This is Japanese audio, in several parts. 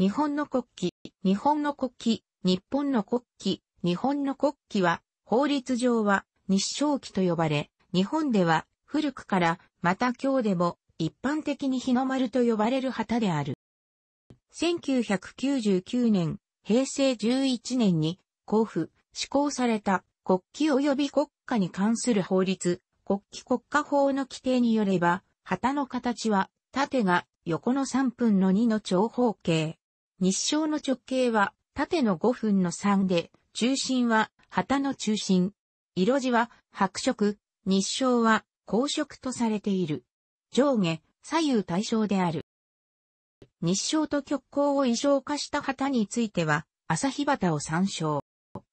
日本の国旗、日本の国旗、日本の国旗、日本の国旗は、法律上は日照旗と呼ばれ、日本では古くから、また今日でも一般的に日の丸と呼ばれる旗である。1999年、平成11年に交付、施行された国旗及び国家に関する法律、国旗国家法の規定によれば、旗の形は縦が横の3分の2の長方形。日照の直径は縦の5分の3で、中心は旗の中心。色地は白色、日照は公色とされている。上下、左右対称である。日照と極光を異常化した旗については、朝日旗を参照。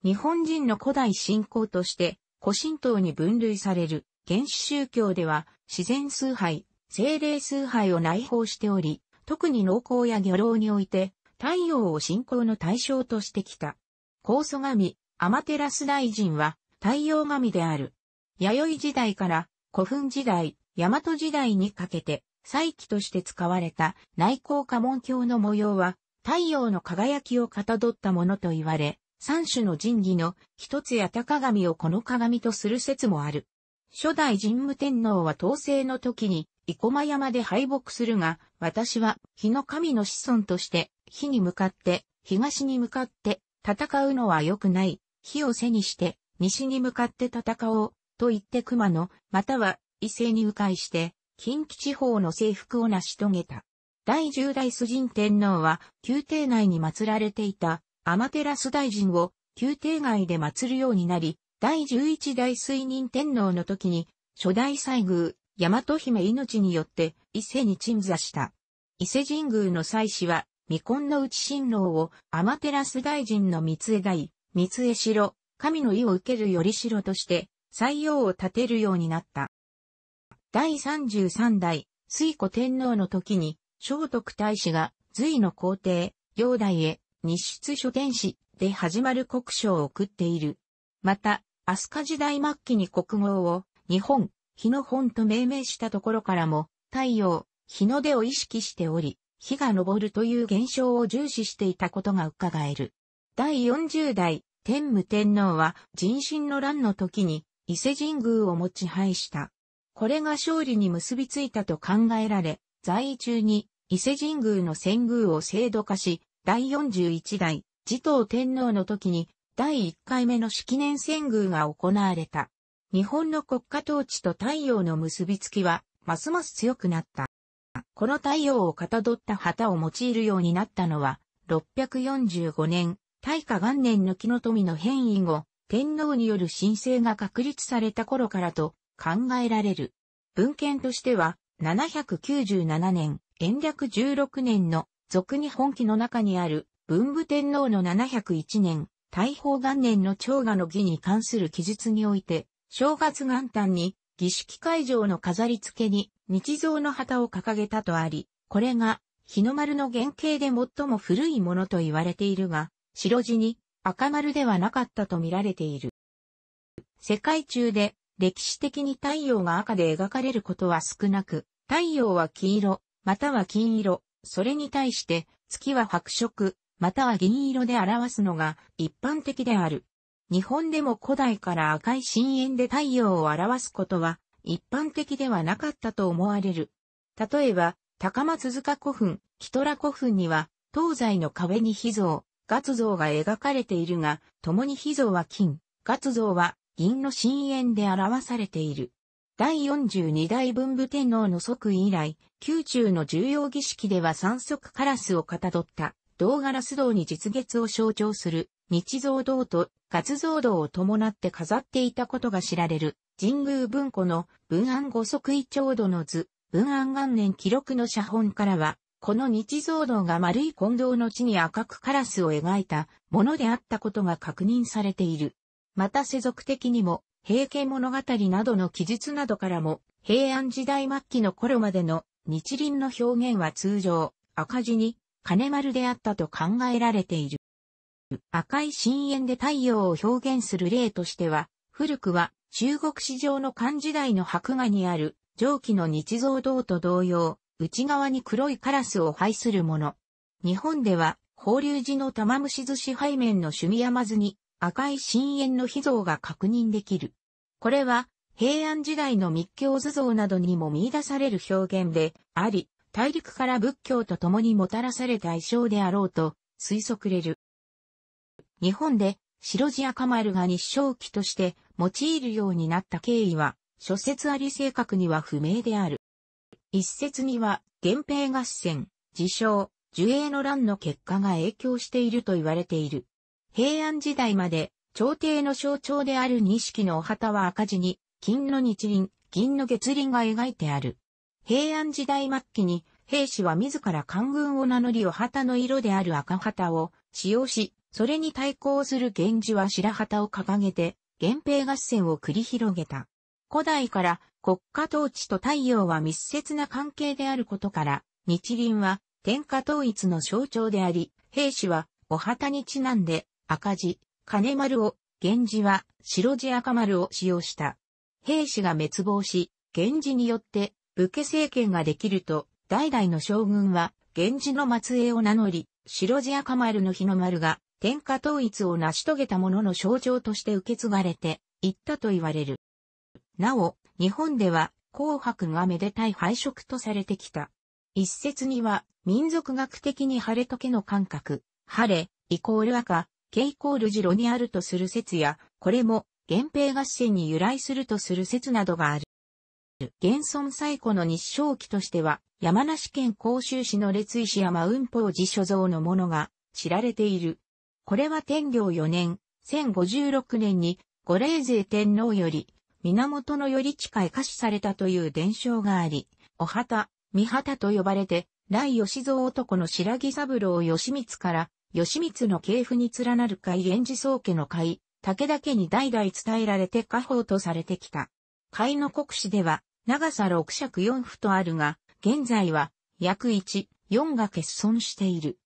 日本人の古代信仰として、古神道に分類される原始宗教では、自然崇拝、精霊崇拝を内包しており、特に農耕や漁労において、太陽を信仰の対象としてきた。高祖神、天照大神は太陽神である。弥生時代から古墳時代、大和時代にかけて、再起として使われた内向家紋鏡の模様は、太陽の輝きをかたどったものと言われ、三種の神器の一つや高神をこの鏡とする説もある。初代神武天皇は統制の時に、生駒山で敗北するが、私は日の神の子孫として火に向かって、東に向かって、戦うのは良くない、火を背にして、西に向かって戦おう、と言って熊野、または、伊勢に迂回して、近畿地方の征服を成し遂げた。第十代崇神天皇は、宮廷内に祀られていた、天照大臣を、宮廷外で祀るようになり、第十一代水任天皇の時に、初代西宮、大和姫命によって、伊勢に鎮座した。伊勢神宮の祭祀は、未婚の内親王を天照大臣の三枝、大、三枝城、神の意を受ける頼城として、採用を立てるようになった。第33代、水古天皇の時に、聖徳太子が、隋の皇帝、領代へ、日出書天使で始まる国書を送っている。また、飛鳥時代末期に国号を、日本、日の本と命名したところからも、太陽、日の出を意識しており、日が昇るという現象を重視していたことが伺える。第40代天武天皇は人心の乱の時に伊勢神宮を持ち廃した。これが勝利に結びついたと考えられ、在位中に伊勢神宮の遷宮を制度化し、第41代持統天皇の時に第1回目の式年遷宮が行われた。日本の国家統治と太陽の結びつきは、ますます強くなった。この太陽をかたどった旗を用いるようになったのは、645年、大化元年の木の富の変異後、天皇による申請が確立された頃からと考えられる。文献としては、797年、延暦16年の俗に本記の中にある文武天皇の701年、大宝元年の長賀の儀に関する記述において、正月元旦に儀式会場の飾り付けに日像の旗を掲げたとあり、これが日の丸の原型で最も古いものと言われているが、白地に赤丸ではなかったと見られている。世界中で歴史的に太陽が赤で描かれることは少なく、太陽は黄色、または金色、それに対して月は白色、または銀色で表すのが一般的である。日本でも古代から赤い深淵で太陽を表すことは一般的ではなかったと思われる。例えば、高松塚古墳、キトラ古墳には、東西の壁に秘蔵、月像が描かれているが、共に秘蔵は金、月像は銀の深淵で表されている。第42代文武天皇の即位以来、宮中の重要儀式では三足カラスをかたどった、銅ガラス銅に実月を象徴する日蔵堂と活蔵堂を伴って飾っていたことが知られる、神宮文庫の文安五足位長度の図、文安元年記録の写本からは、この日蔵堂が丸い混同の地に赤くカラスを描いたものであったことが確認されている。また世俗的にも、平家物語などの記述などからも、平安時代末期の頃までの日輪の表現は通常、赤字に金丸であったと考えられている。赤い深淵で太陽を表現する例としては、古くは中国史上の漢時代の白画にある蒸気の日蔵堂と同様、内側に黒いカラスを配するもの。日本では、法隆寺の玉虫寿司背面の趣味山図に赤い深淵の秘蔵が確認できる。これは平安時代の密教図像などにも見出される表現であり、大陸から仏教と共にもたらされた愛称であろうと推測れる。日本で白地赤丸が日照旗として用いるようになった経緯は、諸説あり正確には不明である。一説には、源平合戦、自称、樹影の乱の結果が影響していると言われている。平安時代まで、朝廷の象徴である錦のお旗は赤字に、金の日輪、銀の月輪が描いてある。平安時代末期に、兵士は自ら官軍を名乗りお旗の色である赤旗を使用し、それに対抗する源氏は白旗を掲げて、源平合戦を繰り広げた。古代から国家統治と太陽は密接な関係であることから、日輪は天下統一の象徴であり、兵士はお旗にちなんで赤字、金丸を、源氏は白地赤丸を使用した。兵士が滅亡し、源氏によって武家政権ができると、代々の将軍は源氏の末裔を名乗り、白地赤丸の日の丸が天下統一を成し遂げたものの象徴として受け継がれていったと言われる。なお、日本では紅白がめでたい配色とされてきた。一説には、民族学的に晴れ時の感覚、晴れ、イコール赤、毛イコール白にあるとする説や、これも、源平合戦に由来するとする説などがある。現存最古の日照記としては、山梨県甲州市の列石山雲峰寺所蔵のものが知られている。これは天領4年、1056年に、五霊勢天皇より、源のより近い下詞されたという伝承があり、お旗、三旗と呼ばれて、来吉蔵男の白木三郎義光から、義光の系譜に連なる会源氏宗家の会、武田家に代々伝えられて家宝とされてきた。会の国史では、長さ6尺4歩とあるが、現在は、約1、4が欠損している。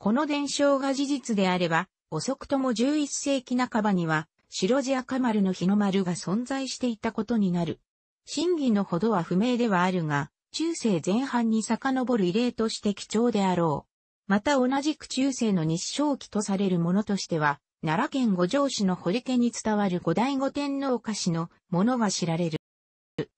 この伝承が事実であれば、遅くとも11世紀半ばには、白地赤丸の日の丸が存在していたことになる。真偽のほどは不明ではあるが、中世前半に遡る異例として貴重であろう。また同じく中世の日照期とされるものとしては、奈良県五条市の堀家に伝わる五代五天皇菓子のものが知られる。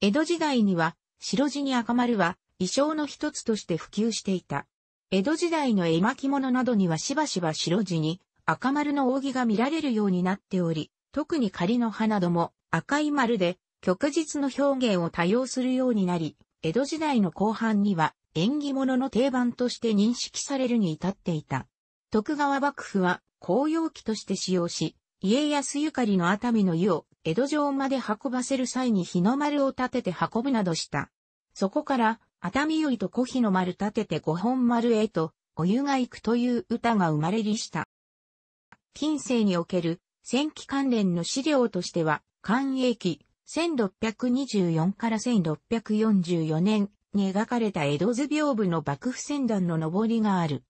江戸時代には、白地に赤丸は、衣装の一つとして普及していた。江戸時代の絵巻物などにはしばしば白地に赤丸の扇が見られるようになっており、特に仮の葉なども赤い丸で旭日の表現を多用するようになり、江戸時代の後半には縁起物の定番として認識されるに至っていた。徳川幕府は紅葉期として使用し、家康ゆかりの熱海の湯を江戸城まで運ばせる際に日の丸を立てて運ぶなどした。そこから熱海よりと小日の丸立てて五本丸へと、お湯が行くという歌が生まれりした。近世における戦記関連の資料としては、関永期1624から1644年に描かれた江戸図屏風の幕府戦団の上りがある。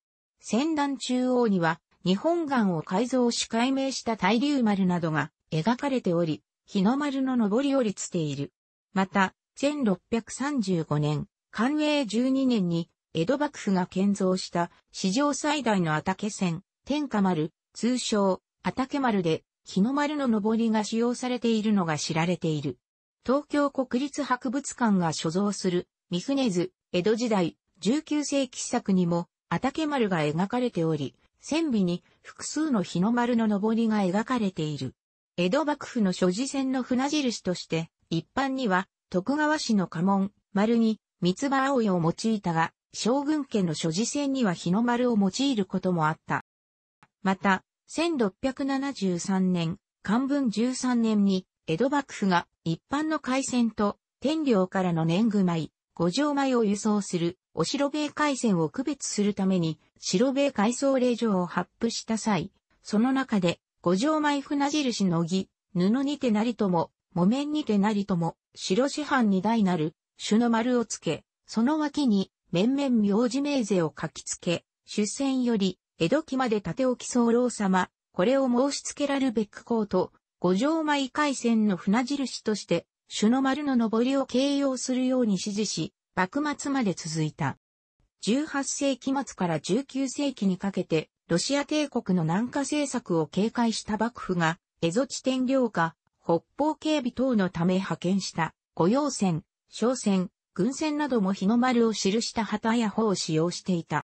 戦団中央には、日本岩を改造し解明した大竜丸などが描かれており、日の丸の上りりつている。また、1635年、寛永12年に江戸幕府が建造した史上最大の畑船、天下丸、通称、畑丸で、日の丸の上りが使用されているのが知られている。東京国立博物館が所蔵する、三船図、江戸時代、19世紀作にも、畑丸が描かれており、船尾に複数の日の丸の上りが描かれている。江戸幕府の所持船の船印として、一般には、徳川氏の家紋、丸に、三つ葉葵を用いたが、将軍家の所持戦には日の丸を用いることもあった。また、1673年、漢文13年に、江戸幕府が一般の海船と天領からの年貢米、五条米を輸送する、お城米海船を区別するために、白米海藻令状を発布した際、その中で、五条米船印の儀、布にてなりとも、木綿にてなりとも、白市販に代なる、種の丸をつけ、その脇に、面々名字名勢を書きつけ、出戦より、江戸期まで立て置き候様、これを申し付けられるべくこうと、五条米海戦の船印として、種の丸の上りを形容するように指示し、幕末まで続いた。18世紀末から19世紀にかけて、ロシア帝国の南下政策を警戒した幕府が、蝦夷地点領下、北方警備等のため派遣した、御用船、商船、軍船なども日の丸を記した旗や帆を使用していた。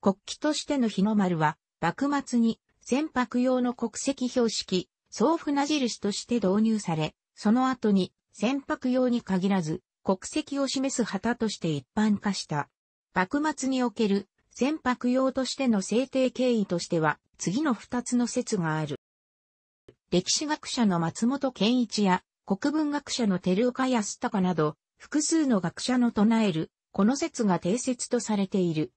国旗としての日の丸は、幕末に船舶用の国籍標識、総船印として導入され、その後に船舶用に限らず国籍を示す旗として一般化した。幕末における船舶用としての制定経緯としては次の二つの説がある。歴史学者の松本健一や国文学者の照岡康隆など、複数の学者の唱える、この説が定説とされている。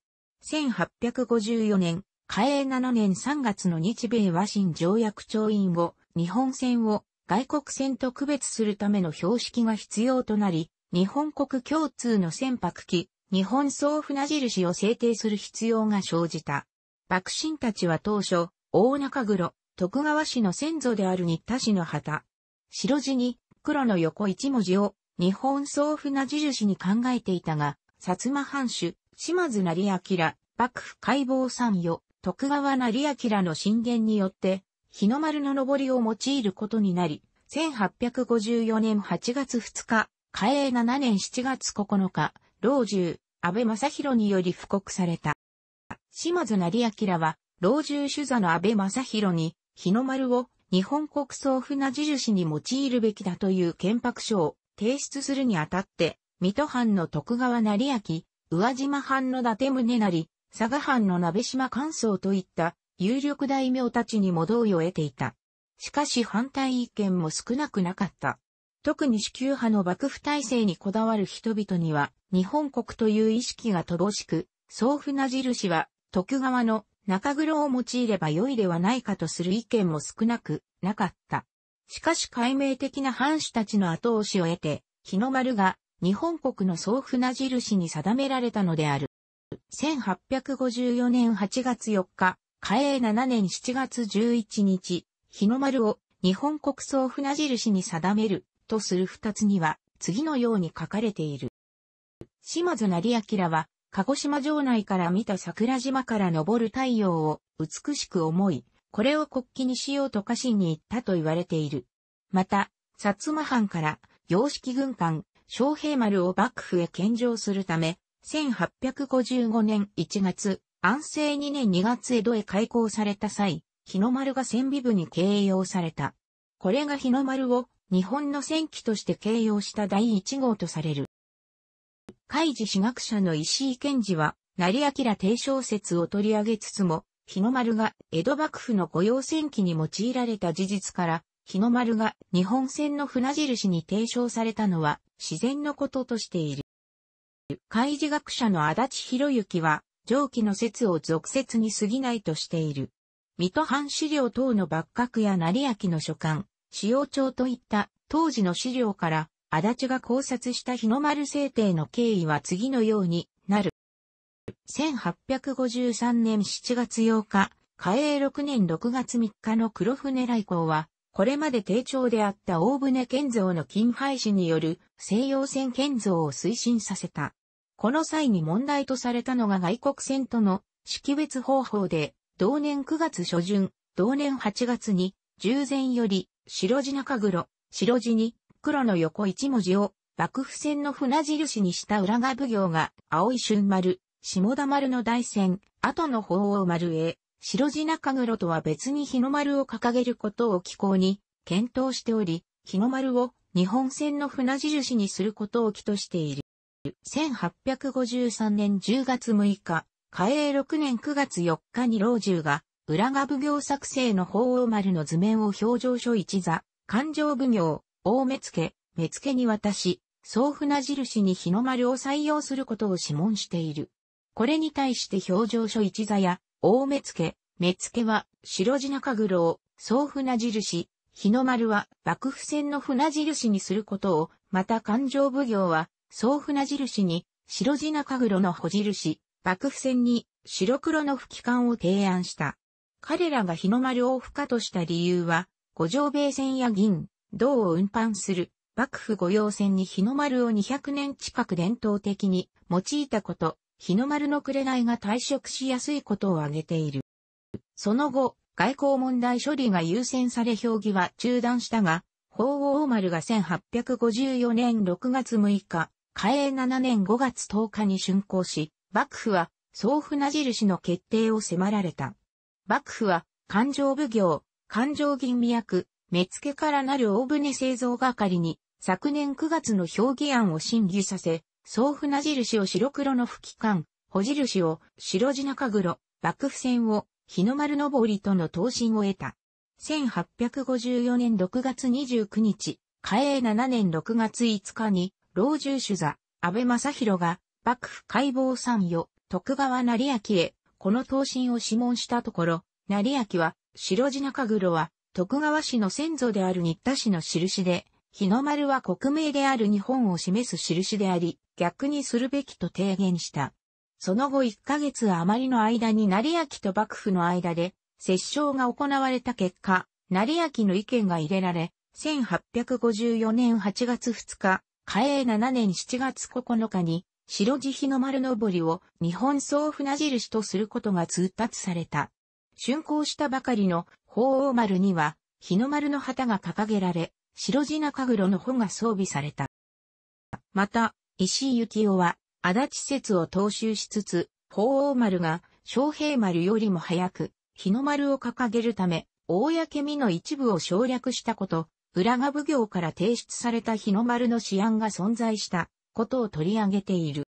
1854年、嘉英7年3月の日米和親条約調印後、日本船を外国船と区別するための標識が必要となり、日本国共通の船舶機、日本総船印を制定する必要が生じた。幕臣たちは当初、大中黒、徳川氏の先祖である新田氏の旗、白地に黒の横一文字を日本総船印に考えていたが、薩摩藩主、島津成明、幕府解剖参与、徳川成明の進言によって、日の丸の上りを用いることになり、1854年8月2日、嘉永7年7月9日、老中、安倍正弘により布告された。島津成明は、老中主座の安倍正弘に、日の丸を日本国葬船事樹氏に用いるべきだという憲白書を提出するにあたって、水戸藩の徳川成明、宇和島藩の伊達宗成、佐賀藩の鍋島乾燥といった有力大名たちにも同意を得ていた。しかし反対意見も少なくなかった。特に支給派の幕府体制にこだわる人々には、日本国という意識が乏しく、総船印は、徳川の中黒を用いれば良いではないかとする意見も少なくなかった。しかし解明的な藩主たちの後押しを得て、日の丸が日本国の総船印に定められたのである。1854年8月4日、嘉永7年7月11日、日の丸を日本国総船印に定めるとする二つには次のように書かれている。島津成明は鹿児島城内から見た桜島から昇る太陽を美しく思い、これを国旗にしようと家臣に言ったと言われている。また、薩摩藩から洋式軍艦、昌平丸を幕府へ献上するため、1855年1月、安政2年2月江戸へ開港された際、日の丸が戦備部に掲揚された。これが日の丸を日本の戦記として掲揚した第1号とされる。海事史学者の石井賢治は、成明提唱説を取り上げつつも、日の丸が江戸幕府の御用戦記に用いられた事実から、日の丸が日本船の船印に提唱されたのは自然のこととしている。海事学者の足立博之は、上記の説を俗説に過ぎないとしている。水戸藩資料等の幕閣や成明の書簡、使用帳といった当時の資料から、足立が考察した日の丸制定の経緯は次のようになる。1853年7月8日、嘉永6年6月3日の黒船来航は、これまで定調であった大船建造の金廃止による西洋船建造を推進させた。この際に問題とされたのが外国船との識別方法で、同年9月初旬、同年8月に、従前より白地中黒、白地に黒の横一文字を、幕府線の船印にした裏賀奉行が、青い春丸、下田丸の大船、後の鳳凰丸へ、白地中黒とは別に日の丸を掲げることを機構に、検討しており、日の丸を日本船の船印にすることを機としている。1853年10月6日、嘉永6年9月4日に老中が、浦賀奉行作成の法王丸の図面を表情書一座、勘定奉行、大目付、目付に渡し、総船印に日の丸を採用することを諮問している。これに対して表情書一座や、大目付、目付は、白地中黒を、総船印、日の丸は、幕府船の船印にすることを、また勘定奉行は、総船印に、白地中黒の保印、幕府船に、白黒の吹き管を提案した。彼らが日の丸を不可とした理由は、五条米船や銀、銅を運搬する幕府御用船に日の丸を200年近く伝統的に用いたこと、日の丸の紅が退職しやすいことを挙げている。その後、外交問題処理が優先され評議は中断したが、法王丸が1854年6月6日、嘉永7年5月10日に竣工し、幕府は総船印の決定を迫られた。幕府は、勘定奉行、勘定吟味役、目付からなる大船製造係に、昨年9月の評議案を審議させ、総船印を白黒の吹き管、穂印を白地中黒、幕府船を日の丸のぼりとの答申を得た。1854年6月29日、嘉永7年6月5日に、老中主座、安倍正弘が、幕府解剖参与、徳川成明へ、この答申を諮問したところ、成明は、白地中黒は、徳川氏の先祖である新田氏の印で、日の丸は国名である日本を示す印であり、逆にするべきと提言した。その後1ヶ月余りの間に成明と幕府の間で、折衝が行われた結果、成明の意見が入れられ、1854年8月2日、嘉永7年7月9日に、白地日の丸のぼりを日本総船印とすることが通達された。竣工したばかりの鳳凰丸には、日の丸の旗が掲げられ、白地中黒の穂が装備された。また、石井幸雄は、足立説を踏襲しつつ、鳳凰丸が、昌平丸よりも早く、日の丸を掲げるため、公身の一部を省略したこと、浦賀奉行から提出された日の丸の試案が存在したことを取り上げている。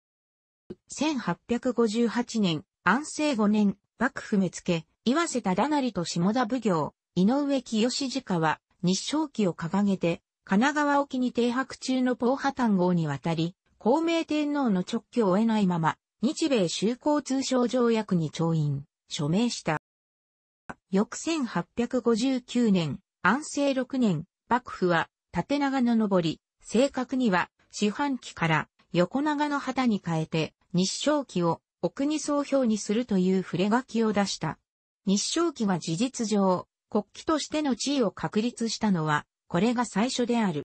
1858年、安政5年、幕府目付、岩瀬忠成と下田奉行、井上清次家は、日照旗を掲げて、神奈川沖に停泊中のポーハン号に渡り、孔明天皇の直居を得ないまま、日米修好通商条約に調印、署名した。翌1859年、安政6年、幕府は、縦長の上り、正確には、四半期から横長の旗に変えて、日照旗を奥に総評にするという触れ書きを出した。日照期は事実上、国旗としての地位を確立したのは、これが最初である。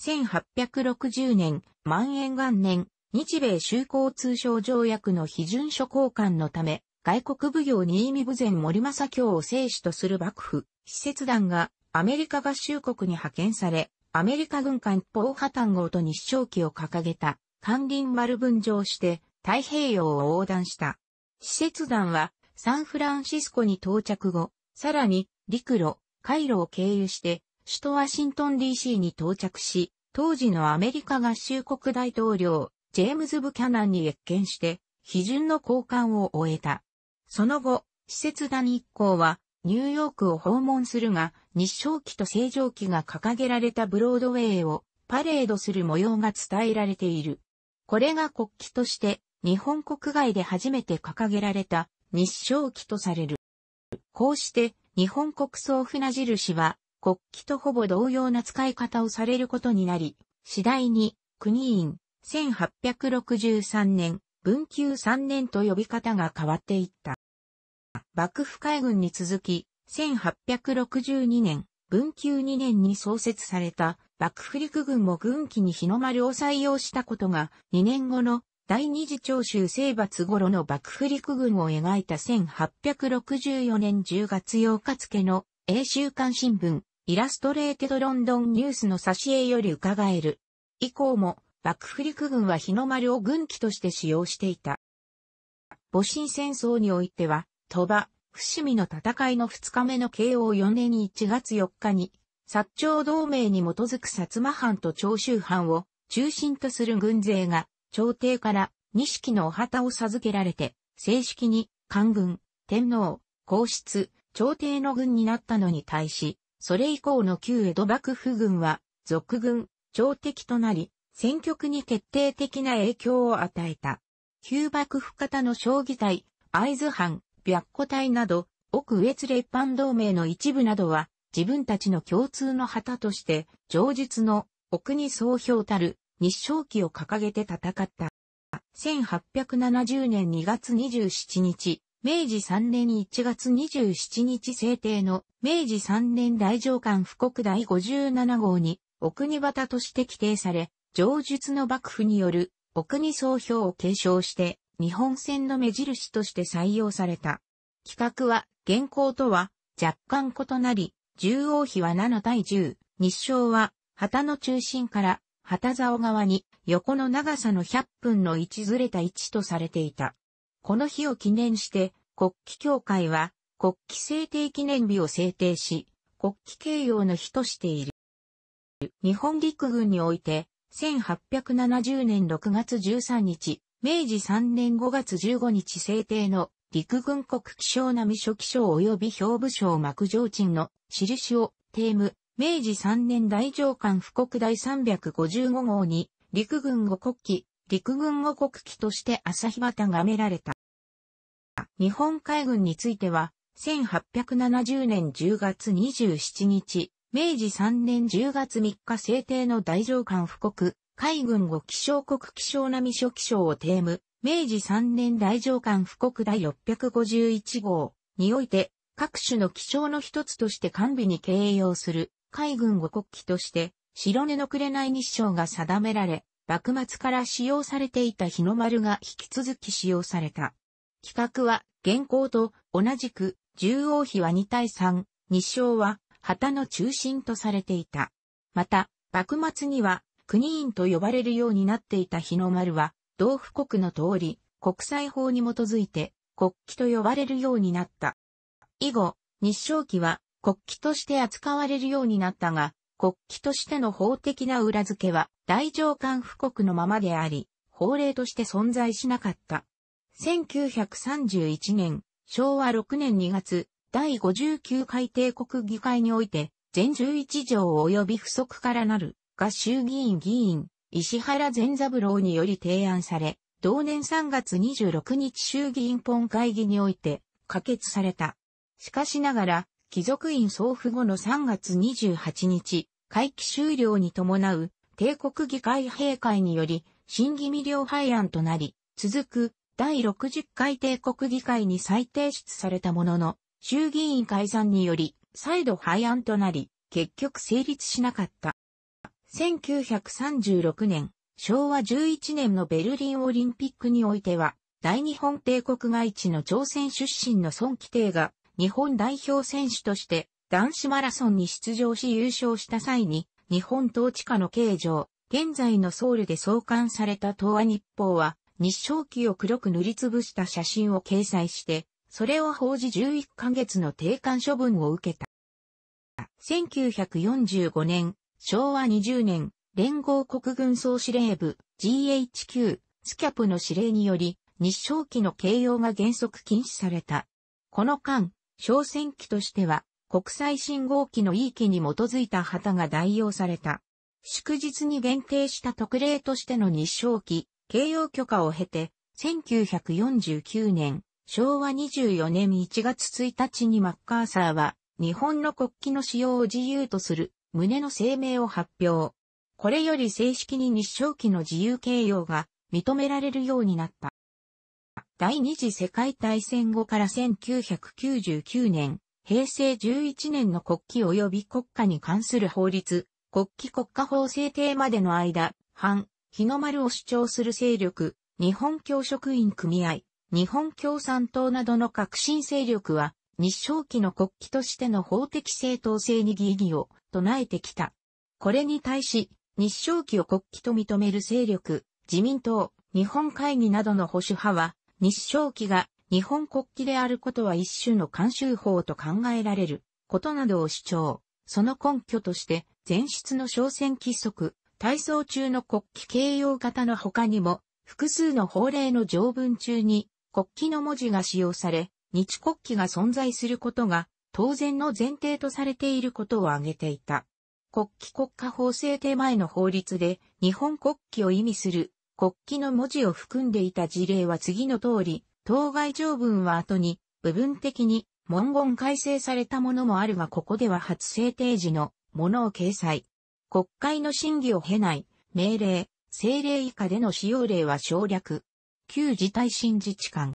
1860年、万延元年、日米修好通商条約の批准書交換のため、外国奉行新見武前森政京を生死とする幕府、施設団がアメリカ合衆国に派遣され、アメリカ軍艦ポー単号と日照旗を掲げた、関林丸分譲して太平洋を横断した。施設団はサンフランシスコに到着後、さらに陸路、回路を経由して首都ワシントン DC に到着し、当時のアメリカ合衆国大統領、ジェームズ・ブキャナンに越見して、批准の交換を終えた。その後、施設団一行は、ニューヨークを訪問するが、日照期と正常期が掲げられたブロードウェイをパレードする模様が伝えられている。これが国旗として、日本国外で初めて掲げられた日照旗とされる。こうして、日本国葬船印は、国旗とほぼ同様な使い方をされることになり、次第に、国員、1863年、文久3年と呼び方が変わっていった。幕府海軍に続き、1862年、文久2年に創設された幕府陸軍も軍旗に日の丸を採用したことが2年後の第二次長州征伐頃の幕府陸軍を描いた1864年10月8日付の英週刊新聞、イラストレーテドロンドンニュースの差し絵より伺える。以降も、幕府陸軍は日の丸を軍旗として使用していた。戊辰戦争においては、鳥羽、伏見の戦いの2日目の慶応4年1月4日に、薩長同盟に基づく薩摩藩と長州藩を中心とする軍勢が朝廷から錦のお旗を授けられて、正式に官軍、天皇、皇室、朝廷の軍になったのに対し、それ以降の旧江戸幕府軍は、俗軍、朝敵となり、戦局に決定的な影響を与えた。旧幕府方の将棋隊、会津藩、白虎隊など、奥越列藩同盟の一部などは、自分たちの共通の旗として、上述の、奥に総評たる、日照旗を掲げて戦った。1870年2月27日、明治3年1月27日制定の明治3年大上官布告第57号に、お国旗として規定され、上述の幕府によるお国総評を継承して、日本戦の目印として採用された。企画は、現行とは若干異なり、縦王比は7対10、日照は旗の中心から旗竿側に横の長さの100分の1ずれた位置とされていた。この日を記念して国旗協会は国旗制定記念日を制定し、国旗掲揚の日としている。日本陸軍において、1870年6月13日、明治3年5月15日制定の陸軍国気象並書記章及び表部章幕上鎮の印を、テーム、明治3年大上官布告第355号に、陸軍五国旗、陸軍五国旗として朝日旗がめられた。日本海軍については、1870年10月27日、明治3年10月3日制定の大上官布告、海軍五気象国気象並諸気象をテーム、明治3年大上官布告第651号において、各種の気象の一つとして完備に形容する海軍五国旗として、白根の紅日章が定められ、幕末から使用されていた日の丸が引き続き使用された。企画は、現行と同じく、中王比は2対3、日章は旗の中心とされていた。また、幕末には、国員と呼ばれるようになっていた日の丸は、同府国の通り、国際法に基づいて、国旗と呼ばれるようになった。以後、日照旗は国旗として扱われるようになったが、国旗としての法的な裏付けは大上官布告のままであり、法令として存在しなかった。1931年、昭和6年2月、第59回帝国議会において、全11条及び不足からなる、が衆議院議員、石原善三郎により提案され、同年3月26日衆議院本会議において、可決された。しかしながら、貴族院送付後の3月28日、会期終了に伴う帝国議会閉会により、審議未了廃案となり、続く第60回帝国議会に再提出されたものの、衆議院解散により、再度廃案となり、結局成立しなかった。1936年、昭和11年のベルリンオリンピックにおいては、大日本帝国外地の朝鮮出身の孫規定が日本代表選手として男子マラソンに出場し優勝した際に日本統治下の形状、現在のソウルで創刊された東亜日報は日照期を黒く塗りつぶした写真を掲載して、それを報じ11ヶ月の定款処分を受けた。1945年、昭和20年、連合国軍総司令部 GHQ スキャプの指令により、日照期の形容が原則禁止された。この間、小戦機としては、国際信号機の意義に基づいた旗が代用された。祝日に限定した特例としての日照機、慶容許可を経て、1949年、昭和24年1月1日にマッカーサーは、日本の国旗の使用を自由とする、旨の声明を発表。これより正式に日照機の自由形容が認められるようになった。第二次世界大戦後から1999年、平成11年の国旗及び国家に関する法律、国旗国家法制定までの間、反、日の丸を主張する勢力、日本教職員組合、日本共産党などの革新勢力は、日照期の国旗としての法的正当性に疑義を唱えてきた。これに対し、日照期を国旗と認める勢力、自民党、日本会議などの保守派は、日照旗が日本国旗であることは一種の慣習法と考えられることなどを主張。その根拠として、前出の商船規則、体操中の国旗形容型の他にも、複数の法令の条文中に国旗の文字が使用され、日国旗が存在することが当然の前提とされていることを挙げていた。国旗国家法制定前の法律で日本国旗を意味する国旗の文字を含んでいた事例は次の通り、当該条文は後に、部分的に文言改正されたものもあるがここでは初制定時のものを掲載。国会の審議を経ない、命令、政令以下での使用例は省略。旧事態新自治官。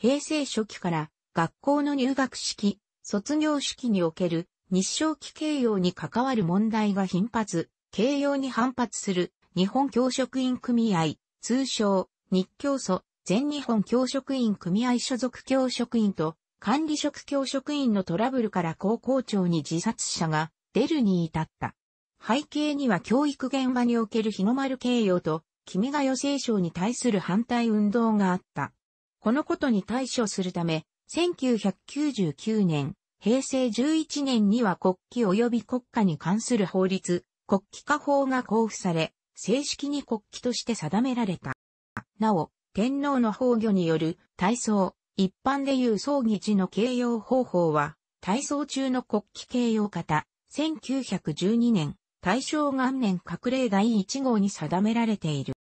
平成初期から学校の入学式、卒業式における日照期形容に関わる問題が頻発、形容に反発する日本教職員組合、通称、日教組、全日本教職員組合所属教職員と、管理職教職員のトラブルから高校長に自殺者が出るに至った。背景には教育現場における日の丸慶用と、君が予生賞に対する反対運動があった。このことに対処するため、1999年、平成11年には国旗及び国家に関する法律、国旗化法が公布され、正式に国旗として定められた。なお、天皇の崩御による体操、一般でいう葬儀時の形容方法は、体操中の国旗形容型、1912年、大正元年閣令第1号に定められている。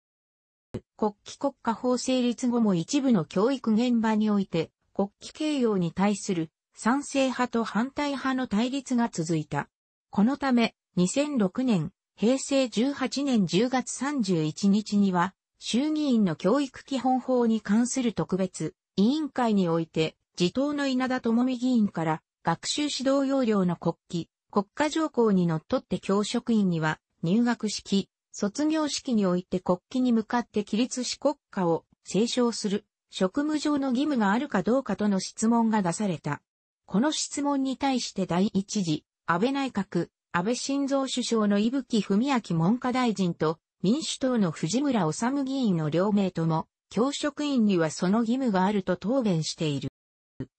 国旗国家法成立後も一部の教育現場において、国旗形容に対する賛成派と反対派の対立が続いた。このため、2006年、平成18年10月31日には、衆議院の教育基本法に関する特別委員会において、自党の稲田智美議員から学習指導要領の国旗、国家条項にのっとって教職員には入学式、卒業式において国旗に向かって起立し国家を斉唱する職務上の義務があるかどうかとの質問が出された。この質問に対して第一次安倍内閣安倍晋三首相の伊吹文明文科大臣と民主党の藤村治議員の両名とも、教職員にはその義務があると答弁している。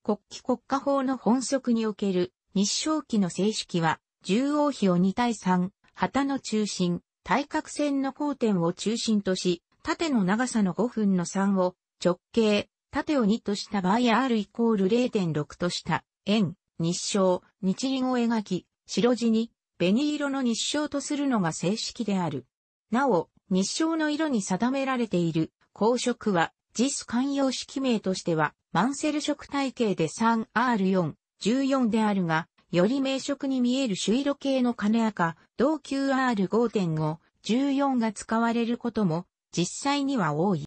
国旗国家法の本則における日照期の正式は、中央比を2対3、旗の中心、対角線の交点を中心とし、縦の長さの5分の3を直径、縦を2とした場合 R イコール0.6とした、円、日照、日輪を描き、白地に紅色の日照とするのが正式である。なお、日照の色に定められている公色は、ジス寛容式名としては、マンセル色体系で 3R4、14であるが、より名色に見える朱色系の金赤、同 QR5.5、14が使われることも、実際には多い。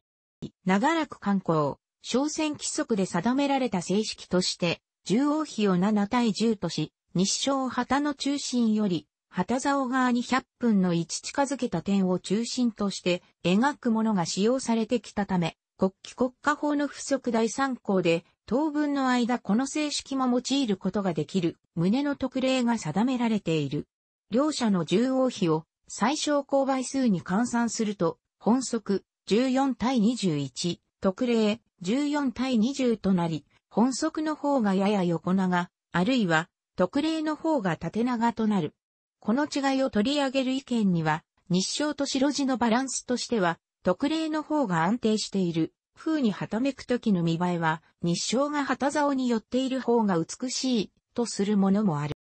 長らく観光、商船規則で定められた正式として、中央比を7対10とし、日照旗の中心より、旗竿側に100分の1近づけた点を中心として描くものが使用されてきたため、国旗国家法の不則第3項で、当分の間この正式も用いることができる、旨の特例が定められている。両者の重応比を最小勾配数に換算すると、本則14対21、特例14対20となり、本則の方がやや横長、あるいは特例の方が縦長となる。この違いを取り上げる意見には、日照と白地のバランスとしては、特例の方が安定している。風にはためく時の見栄えは、日照が旗竿に寄っている方が美しい、とするものもある。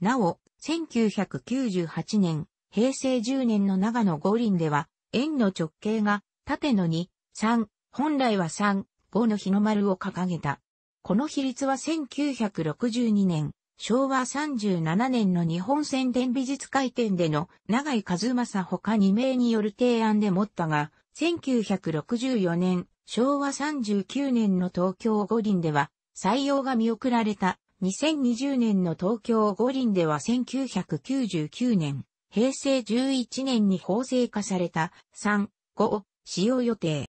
なお、1998年、平成10年の長野五輪では、円の直径が縦の2、3、本来は3、5の日の丸を掲げた。この比率は1962年、昭和37年の日本宣伝美術会展での長井和正他2名による提案でもったが、1964年、昭和39年の東京五輪では採用が見送られた。2020年の東京五輪では1999年、平成11年に法制化された3、5を使用予定。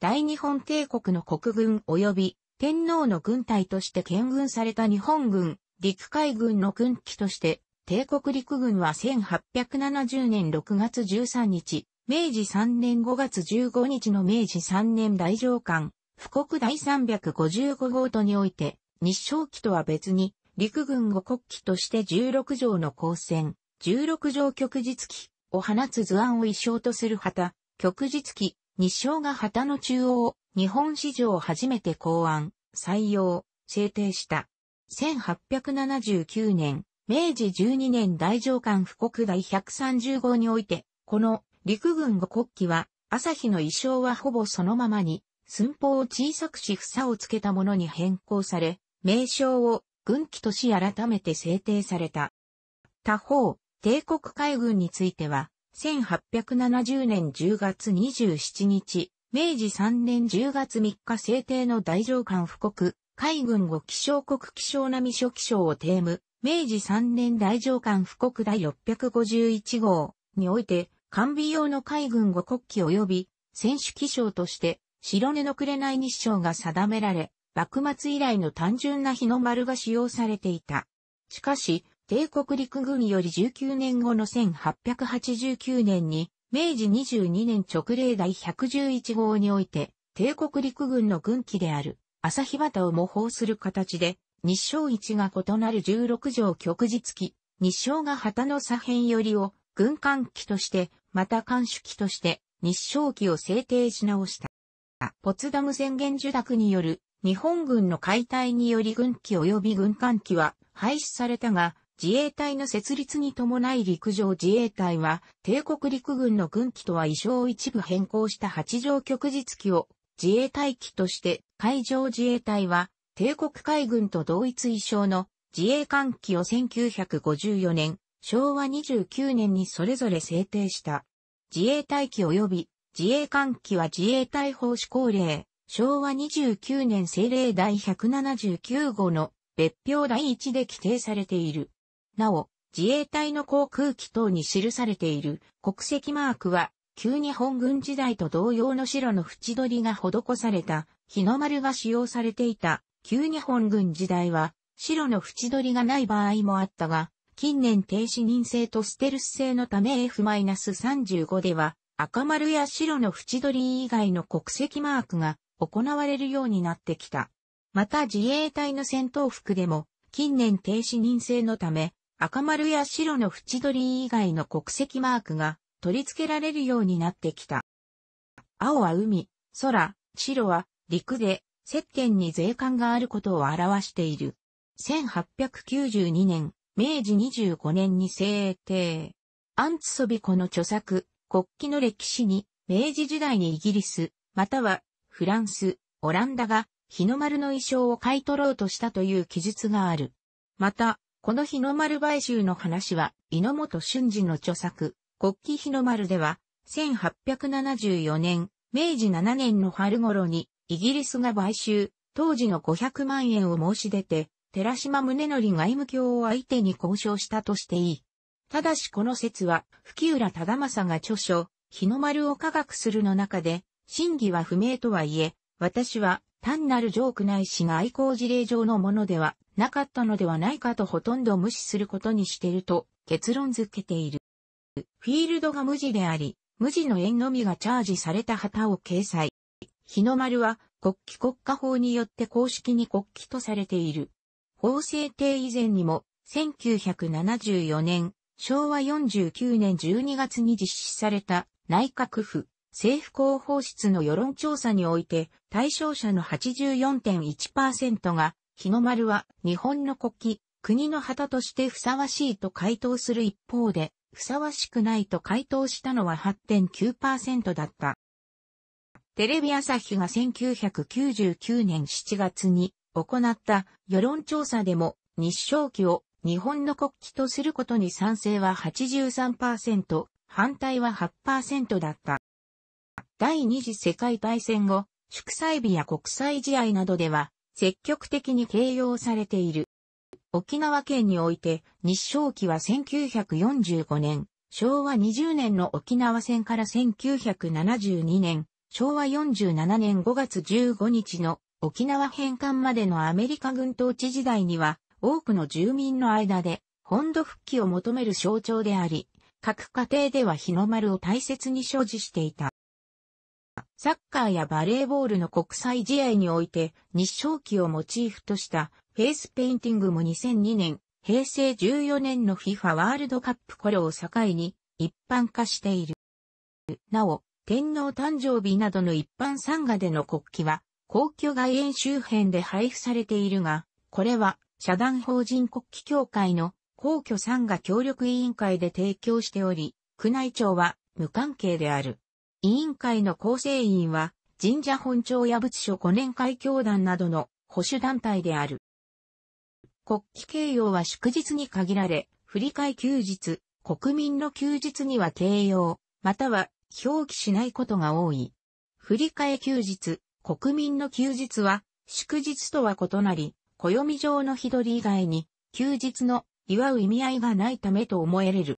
大日本帝国の国軍及び天皇の軍隊として建軍された日本軍、陸海軍の軍機として、帝国陸軍は1870年6月13日、明治3年5月15日の明治3年大上官、布国第355号とにおいて、日照機とは別に、陸軍五国機として16条の光線、16条旭日機を放つ図案を一生とする旗、旭日機、日照が旗の中央、日本史上初めて考案、採用、制定した。1879年、明治12年大上官布告第130号において、この陸軍五国旗は、朝日の衣装はほぼそのままに、寸法を小さくし房をつけたものに変更され、名称を軍旗とし改めて制定された。他方、帝国海軍については、1870年10月27日、明治3年10月3日制定の大上官布告、海軍五気象国気象並諸気象をテーム、明治3年大上官布告第651号において、完備用の海軍五国旗及び、選手気象として、白根の紅日照が定められ、幕末以来の単純な日の丸が使用されていた。しかし、帝国陸軍より19年後の1889年に、明治22年直令第111号において、帝国陸軍の軍機である、朝日旗を模倣する形で、日照位置が異なる16条旭日機、日照が旗の左辺寄りを、軍艦機として、また艦首機として、日照機を制定し直した。ポツダム宣言受諾による日本軍の解体により軍機及び軍艦機は廃止されたが、自衛隊の設立に伴い陸上自衛隊は、帝国陸軍の軍機とは衣装を一部変更した八条旭日機を自衛隊機として、海上自衛隊は、帝国海軍と同一衣装の自衛艦機を1954年、昭和29年にそれぞれ制定した。自衛隊機及び自衛艦機は自衛隊法施行令、昭和29年政令第179号の別表第1で規定されている。なお、自衛隊の航空機等に記されている国籍マークは、旧日本軍時代と同様の白の縁取りが施された、日の丸が使用されていた、旧日本軍時代は、白の縁取りがない場合もあったが、近年停止認性とステルス性のため F-35 では、赤丸や白の縁取り以外の国籍マークが行われるようになってきた。また自衛隊の戦闘服でも、近年停止認性のため、赤丸や白の縁取り以外の国籍マークが取り付けられるようになってきた。青は海、空、白は陸で、石鹸に税関があることを表している。1892年、明治25年に制定。アンツソビコの著作、国旗の歴史に、明治時代にイギリス、またはフランス、オランダが日の丸の衣装を買い取ろうとしたという記述がある。また、この日の丸買収の話は、井本俊二の著作、国旗日の丸では、1874年、明治7年の春頃に、イギリスが買収、当時の500万円を申し出て、寺島宗則外務卿を相手に交渉したとしていい。ただしこの説は、吹浦忠正が著書、日の丸を科学するの中で、真偽は不明とはいえ、私は単なるジョークないしが愛好事例上のものではなかったのではないかとほとんど無視することにしていると結論づけている。フィールドが無地であり、無地の縁のみがチャージされた旗を掲載。日の丸は国旗国家法によって公式に国旗とされている。法制定以前にも1974年、昭和49年12月に実施された内閣府政府広報室の世論調査において、対象者の84.1%が、日の丸は日本の国旗、国の旗としてふさわしいと回答する一方で、ふさわしくないと回答したのは8.9%だった。テレビ朝日が1999年7月に行った世論調査でも日照旗を日本の国旗とすることに賛成は83%、反対は8%だった。第二次世界大戦後、祝祭日や国際試合などでは、積極的に形容されている。沖縄県において、日照期は1945年、昭和20年の沖縄戦から1972年、昭和47年5月15日の沖縄返還までのアメリカ軍統治時代には、多くの住民の間で本土復帰を求める象徴であり、各家庭では日の丸を大切に所持していた。サッカーやバレーボールの国際試合において日照期をモチーフとしたフェイスペインティングも2002年、平成14年の FIFA ワールドカップこれを境に一般化している。なお、天皇誕生日などの一般参賀での国旗は、皇居外苑周辺で配布されているが、これは、社団法人国旗協会の皇居参賀協力委員会で提供しており、宮内庁は無関係である。委員会の構成員は、神社本庁や仏書五年会教団などの保守団体である。国旗掲揚は祝日に限られ、振替休日、国民の休日には掲揚、または表記しないことが多い。振替休日、国民の休日は、祝日とは異なり、暦上の日取り以外に、休日の祝う意味合いがないためと思えれる。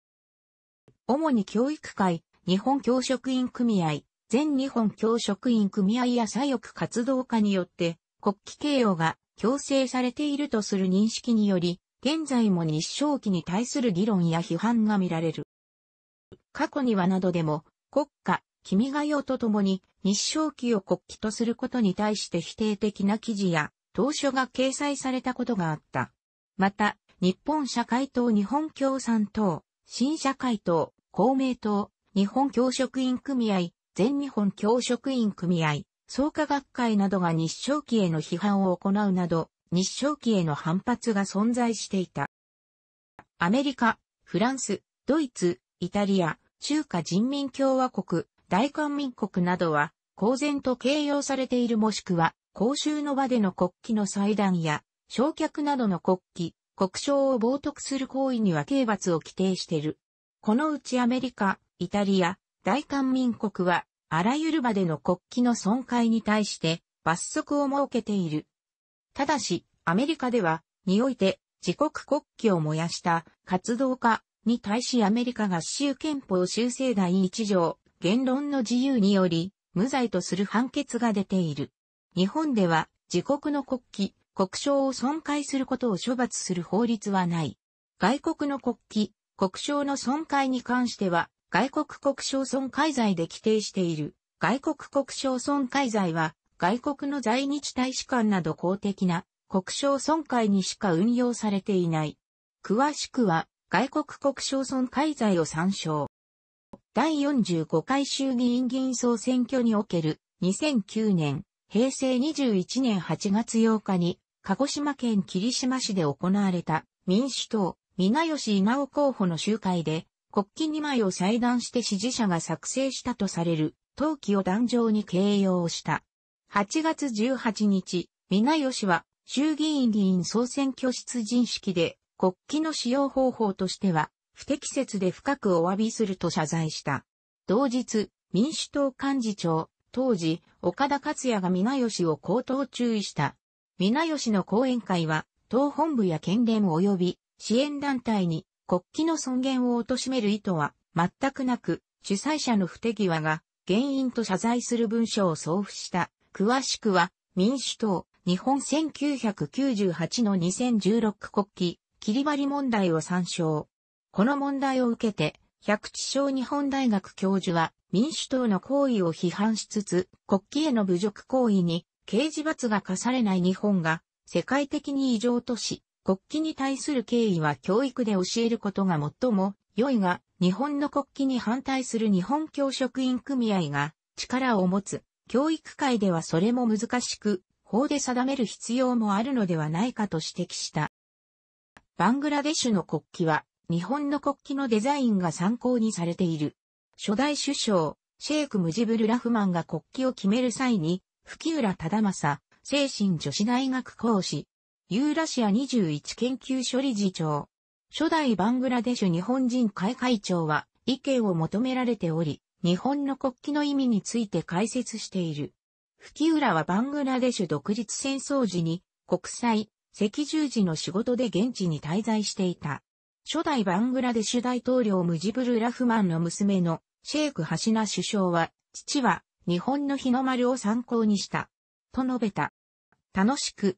主に教育会、日本教職員組合、全日本教職員組合や左翼活動家によって国旗形容が強制されているとする認識により、現在も日照期に対する議論や批判が見られる。過去にはなどでも、国家、君が代とともに日照期を国旗とすることに対して否定的な記事や当初が掲載されたことがあった。また、日本社会党日本共産党、新社会党、公明党、日本教職員組合、全日本教職員組合、創価学会などが日照期への批判を行うなど、日照期への反発が存在していた。アメリカ、フランス、ドイツ、イタリア、中華人民共和国、大韓民国などは、公然と形容されているもしくは、公衆の場での国旗の祭壇や、焼却などの国旗、国章を冒涜する行為には刑罰を規定している。このうちアメリカ、イタリア、大韓民国は、あらゆる場での国旗の損壊に対して罰則を設けている。ただし、アメリカでは、において、自国国旗を燃やした活動家に対しアメリカ合衆憲法修正第1条、言論の自由により、無罪とする判決が出ている。日本では、自国の国旗、国章を損壊することを処罰する法律はない。外国の国旗、国章の損壊に関しては、外国国商村介罪で規定している。外国国商村介罪は、外国の在日大使館など公的な国商村会にしか運用されていない。詳しくは、外国国商村介罪を参照。第45回衆議院議員総選挙における2009年、平成21年8月8日に、鹿児島県霧島市で行われた民主党、皆吉稲尾候補の集会で、国旗2枚を裁断して支持者が作成したとされる、陶器を壇上に掲揚した。8月18日、皆吉は衆議院議員総選挙出陣式で国旗の使用方法としては不適切で深くお詫びすると謝罪した。同日、民主党幹事長、当時、岡田克也が皆吉を口頭注意した。皆吉の講演会は、党本部や県連及び支援団体に国旗の尊厳を貶める意図は全くなく、主催者の不手際が原因と謝罪する文書を送付した。詳しくは、民主党、日本1998の2016国旗、切り張り問題を参照。この問題を受けて、百地小日本大学教授は、民主党の行為を批判しつつ、国旗への侮辱行為に、刑事罰が課されない日本が、世界的に異常とし、国旗に対する敬意は教育で教えることが最も良いが、日本の国旗に反対する日本教職員組合が力を持つ教育界ではそれも難しく、法で定める必要もあるのではないかと指摘した。バングラデシュの国旗は日本の国旗のデザインが参考にされている。初代首相、シェイク・ムジブル・ラフマンが国旗を決める際に、吹浦忠正、精神女子大学講師、ユーラシア21研究所理事長。初代バングラデシュ日本人会会長は意見を求められており、日本の国旗の意味について解説している。吹浦はバングラデシュ独立戦争時に国際赤十字の仕事で現地に滞在していた。初代バングラデシュ大統領ムジブル・ラフマンの娘のシェイク・ハシナ首相は、父は日本の日の丸を参考にした。と述べた。楽しく